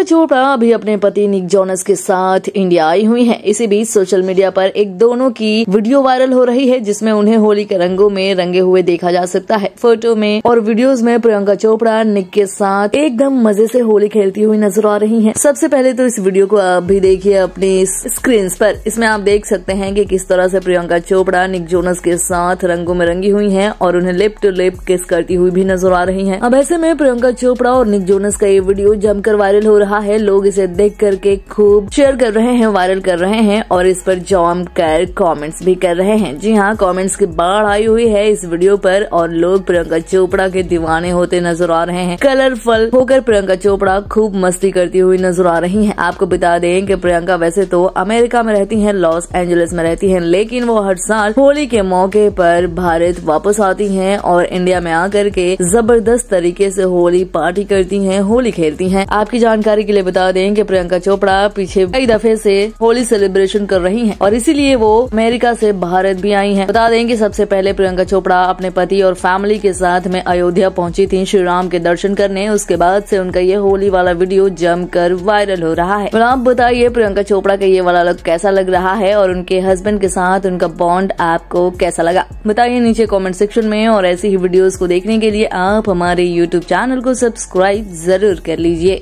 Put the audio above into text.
प्रियंका चोपड़ा अभी अपने पति निक जोनस के साथ इंडिया आई हुई हैं। इसी बीच सोशल मीडिया पर एक दोनों की वीडियो वायरल हो रही है जिसमें उन्हें होली के रंगों में रंगे हुए देखा जा सकता है फोटो में और वीडियोस में प्रियंका चोपड़ा निक के साथ एकदम मजे से होली खेलती हुई नजर आ रही है सबसे पहले तो इस वीडियो को आप भी देखिए अपनी स्क्रीन पर इसमें आप देख सकते हैं की कि किस तरह से प्रियंका चोपड़ा निक जोनस के साथ रंगों में रंगी हुई है और उन्हें लिप टू लिप किस करती हुई भी नजर आ रही है अब ऐसे में प्रियंका चोपड़ा और निक जोनस का ये वीडियो जमकर वायरल हो रहा रहा है लोग इसे देख करके खूब शेयर कर रहे हैं वायरल कर रहे हैं और इस पर जॉम कर कमेंट्स भी कर रहे हैं जी हाँ कमेंट्स की बाढ़ आई हुई है इस वीडियो पर और लोग प्रियंका चोपड़ा के दीवाने होते नजर आ रहे हैं कलरफुल होकर प्रियंका चोपड़ा खूब मस्ती करती हुई नजर आ रही है आपको बता दें की प्रियंका वैसे तो अमेरिका में रहती है लॉस एंजलिस में रहती है लेकिन वो हर साल होली के मौके पर भारत वापस आती है और इंडिया में आकर के जबरदस्त तरीके से होली पार्टी करती है होली खेलती है आपकी जानकारी जानकारी के लिए बता दें कि प्रियंका चोपड़ा पीछे कई दफे से होली सेलिब्रेशन कर रही हैं और इसीलिए वो अमेरिका से भारत भी आई हैं बता दें कि सबसे पहले प्रियंका चोपड़ा अपने पति और फैमिली के साथ में अयोध्या पहुंची थी श्री राम के दर्शन करने उसके बाद से उनका ये होली वाला वीडियो जमकर वायरल हो रहा है आप बताइए प्रियंका चोपड़ा का ये वाला लुक कैसा लग रहा है और उनके हस्बैंड के साथ उनका बॉन्ड आपको कैसा लगा बताइए नीचे कॉमेंट सेक्शन में और ऐसी ही वीडियो को देखने के लिए आप हमारे यूट्यूब चैनल को सब्सक्राइब जरूर कर लीजिए